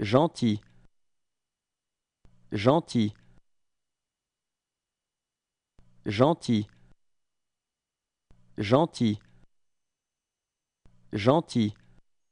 gentil gentil gentil gentil gentil